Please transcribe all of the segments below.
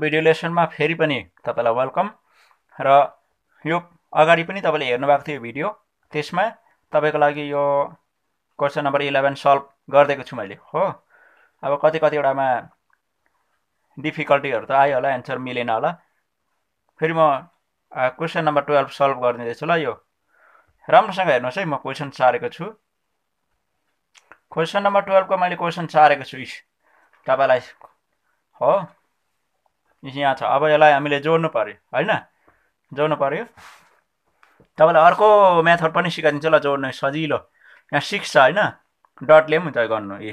video लेसनमा फेरि पनि तपाईँलाई वेलकम र यो अगाडि पनि तपाईँले भएको थियो भिडियो त्यसमा तपाईँको लागि यो क्वेसन नम्बर इलेभेन सल्भ गरिदिएको छु मैले हो अब कति कतिवटामा डिफिकल्टीहरू त आयो होला एन्सर मिलेन होला फेरि म क्वेसन नम्बर टुवेल्भ सल्भ गरिदिँदैछु ल यो राम्रोसँग हेर्नुहोस् है म क्वेसन सारेको छु क्वेसन नम्बर टुवेल्भको मैले क्वेसन सारेको छु तपाईँलाई हो यहाँ छ अब यसलाई हामीले जोड्नु पऱ्यो होइन जोड्नु पऱ्यो तपाईँलाई अर्को मेथड पनि सिकाइदिन्छु ल जोड्नु सजिलो यहाँ सिक्स छ होइन डटले पनि हुन्छ गर्नु ए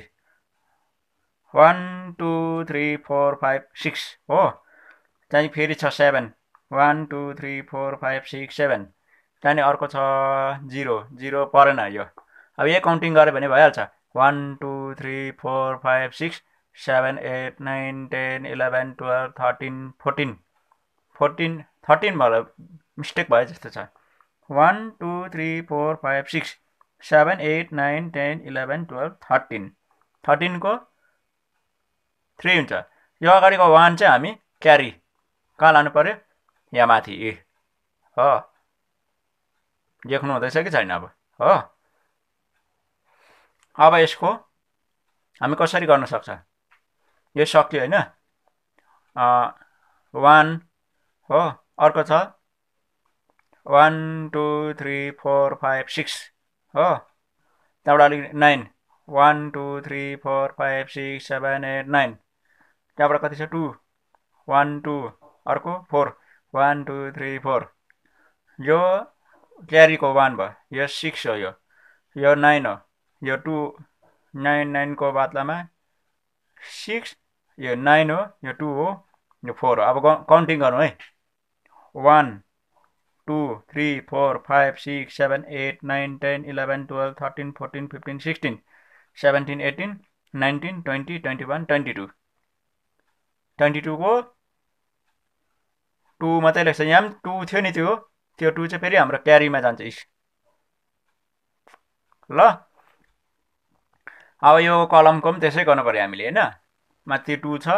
one two three four five six हो त्यहाँदेखि फेरि छ seven one two three four five six seven त्यहाँदेखि अर्को छ जिरो जिरो परेन यो अब यही काउन्टिङ गऱ्यो भने भइहाल्छ one two three four five six seven eight nine ten eleven twelve thirteen fourteen fourteen thirteen भएर मिस्टेक भयो जस्तो छ one two three four five six seven eight nine ten eleven twelve thirteen थर्टिनको three हुन्छ यो अगाडिको one चाहिँ हामी क्यारी कहाँ लानु पऱ्यो यहाँ माथि ए हो देख्नु हुँदैछ कि छैन अब हो अब यसको हामी कसरी गर्न सक्छ यो सक्यो होइन वान हो अर्को छ one two three four five six हो त्यहाँबाट अलिक nine one two three four five six seven eight nine त्यहाँबाट कति छ टू वान टू अर्को four one two three four यो क्यारीको वान भयो यो सिक्स हो यो यो नाइन हो यो टू नाइन नाइनको बादलामा सिक्स यो नाइन हो यो टू हो यो फोर हो अब काउन्टिङ गरौँ है one two three four five six seven eight nine ten eleven twelve thirteen fourteen fifteen sixteen seventeen eighteen nineteen twenty twenty one twenty two twenty टूको टू मात्रै लेख्छ यहाँ पनि टू थियो नि त्यो त्यो टू चाहिँ फेरि हाम्रो क्यारीमा जान्छ इस ल अब यो कलमको पनि त्यसै गर्नु पऱ्यो हामीले होइन माथि टू छ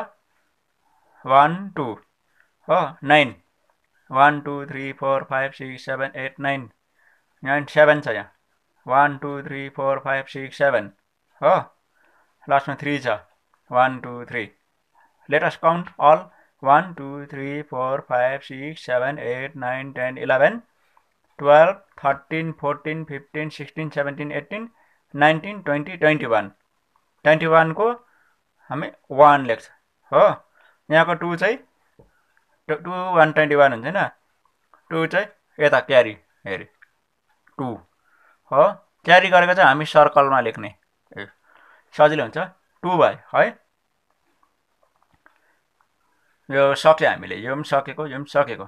वान टू हो nine one two three four five six seven eight nine nine seven छ यहाँ one two three four five six seven हो लास्टमा थ्री छ one two three latest count all one two three four five six seven eight nine ten eleven twelve thirteen fourteen fifteen sixteen seventeen eighteen nineteen twenty twenty one twenty वानको हामी one लेख्छ हो यहाँको two चाहिँ to one twenty one हुन्छ होइन two चाहिँ यता क्यारी हेरे टू हो क्यारी गरेको चाहिँ हामी सर्कलमा लेख्ने सजिलो हुन्छ टू भयो है यो सक्यो हामीले यो पनि सकेको यो पनि सकेको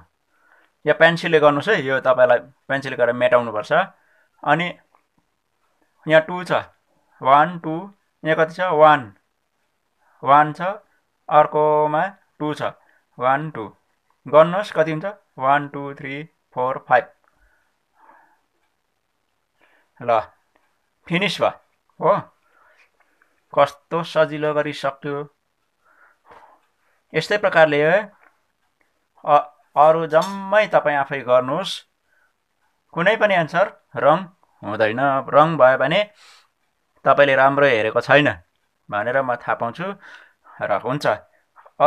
यो पेन्सिलले गर्नुहोस् है यो तपाईँलाई पेन्सिल गरेर मेटाउनुपर्छ अनि यहाँ टू छ वान टू यहाँ कति छ वान वान छ अर्कोमा टू छ वान टू गर्नुहोस् कति हुन्छ one two three four five ल फिनिस भयो हो कस्तो सजिलो गरिसक्यो यस्तै प्रकारले अरू जम्मै तपाईँ आफै गर्नुहोस् कुनै पनि एन्सर रङ हुँदैन रङ भयो भने तपाईँले राम्रो हेरेको छैन भनेर म थाहा पाउँछु र हुन्छ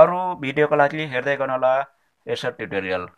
अरू भिडियोको लागि हेर्दै गर्नु होला यसो ट्युटोरियल